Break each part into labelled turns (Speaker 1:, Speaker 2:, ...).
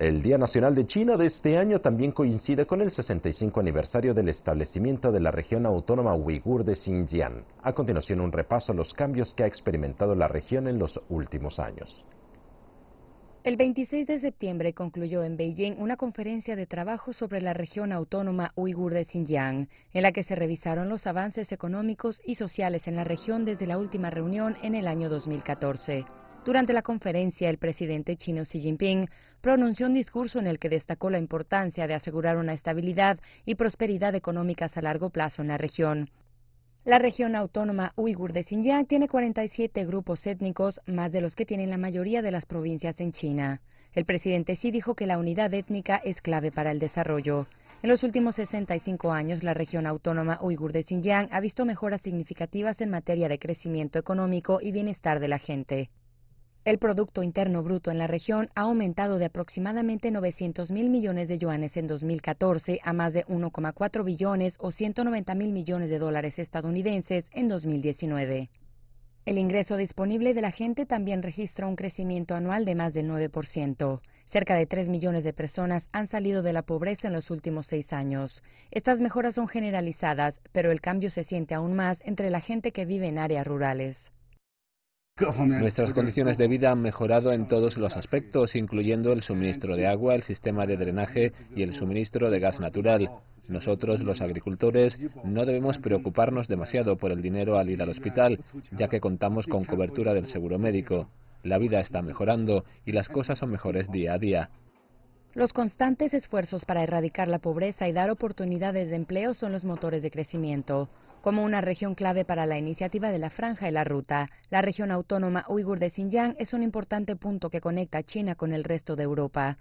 Speaker 1: El Día Nacional de China de este año también coincide con el 65 aniversario del establecimiento de la región autónoma uigur de Xinjiang. A continuación, un repaso a los cambios que ha experimentado la región en los últimos años.
Speaker 2: El 26 de septiembre concluyó en Beijing una conferencia de trabajo sobre la región autónoma uigur de Xinjiang, en la que se revisaron los avances económicos y sociales en la región desde la última reunión en el año 2014. Durante la conferencia, el presidente chino Xi Jinping pronunció un discurso en el que destacó la importancia de asegurar una estabilidad y prosperidad económicas a largo plazo en la región. La región autónoma uigur de Xinjiang tiene 47 grupos étnicos, más de los que tienen la mayoría de las provincias en China. El presidente Xi dijo que la unidad étnica es clave para el desarrollo. En los últimos 65 años, la región autónoma uigur de Xinjiang ha visto mejoras significativas en materia de crecimiento económico y bienestar de la gente. El Producto Interno Bruto en la región ha aumentado de aproximadamente 900 mil millones de yuanes en 2014 a más de 1,4 billones o 190 mil millones de dólares estadounidenses en 2019. El ingreso disponible de la gente también registra un crecimiento anual de más del 9%. Cerca de 3 millones de personas han salido de la pobreza en los últimos seis años. Estas mejoras son generalizadas, pero el cambio se siente aún más entre la gente que vive en áreas rurales.
Speaker 1: Nuestras condiciones de vida han mejorado en todos los aspectos, incluyendo el suministro de agua, el sistema de drenaje y el suministro de gas natural. Nosotros, los agricultores, no debemos preocuparnos demasiado por el dinero al ir al hospital, ya que contamos con cobertura del seguro médico. La vida está mejorando y las cosas son mejores día a día.
Speaker 2: Los constantes esfuerzos para erradicar la pobreza y dar oportunidades de empleo son los motores de crecimiento como una región clave para la iniciativa de la Franja y la Ruta. La región autónoma uigur de Xinjiang es un importante punto que conecta a China con el resto de Europa.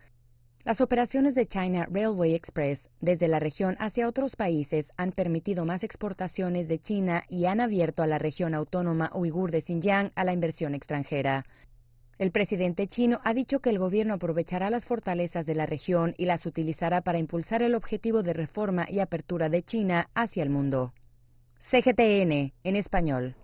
Speaker 2: Las operaciones de China Railway Express desde la región hacia otros países han permitido más exportaciones de China y han abierto a la región autónoma uigur de Xinjiang a la inversión extranjera. El presidente chino ha dicho que el gobierno aprovechará las fortalezas de la región y las utilizará para impulsar el objetivo de reforma y apertura de China hacia el mundo. CGTN en español.